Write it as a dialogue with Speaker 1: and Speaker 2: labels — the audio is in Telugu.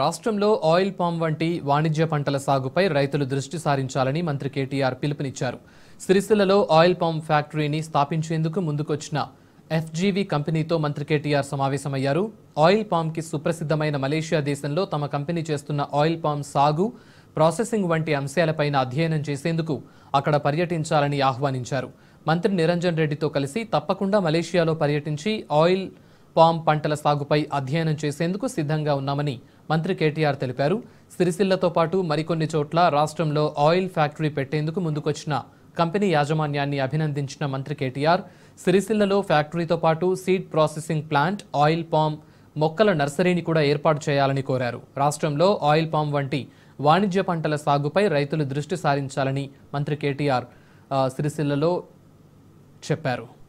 Speaker 1: రాష్ట్రంలో ఆయిల్ పామ్ వంటి వాణిజ్య పంటల సాగుపై రైతులు దృష్టి సారించాలని మంత్రి కేటీఆర్ పిలుపునిచ్చారు సిరిసిల్లలో ఆయిల్ పామ్ ఫ్యాక్టరీని స్థాపించేందుకు ముందుకొచ్చిన ఎఫ్జీవీ కంపెనీతో మంత్రి కేటీఆర్ సమావేశమయ్యారు ఆయిల్ పామ్కి సుప్రసిద్ధమైన మలేషియా దేశంలో తమ కంపెనీ చేస్తున్న ఆయిల్ పామ్ సాగు ప్రాసెసింగ్ వంటి అంశాలపైన అధ్యయనం చేసేందుకు అక్కడ పర్యటించాలని ఆహ్వానించారు మంత్రి నిరంజన్ రెడ్డితో కలిసి తప్పకుండా మలేషియాలో పర్యటించి ఆయిల్ పామ్ పంటల సాగుపై అధ్యయనం చేసేందుకు సిద్ధంగా ఉన్నామని మంత్రి కేటీఆర్ తెలిపారు సిరిసిల్లతో పాటు మరికొన్ని చోట్ల రాష్ట్రంలో ఆయిల్ ఫ్యాక్టరీ పెట్టేందుకు ముందుకొచ్చిన కంపెనీ యాజమాన్యాన్ని అభినందించిన మంత్రి కేటీఆర్ సిరిసిల్లలో ఫ్యాక్టరీతో పాటు seed processing plant oil palm మొక్కల నర్సరీని కూడా ఏర్పాటు చేయాలని కోరారు రాష్ట్రంలో ఆయిల్ పామ్ వంటి వాణిజ్య పంటల సాగుపై రైతులు దృష్టి సారించాలని మంత్రి కేటీఆర్ సిరిసిల్లలో చెప్పారు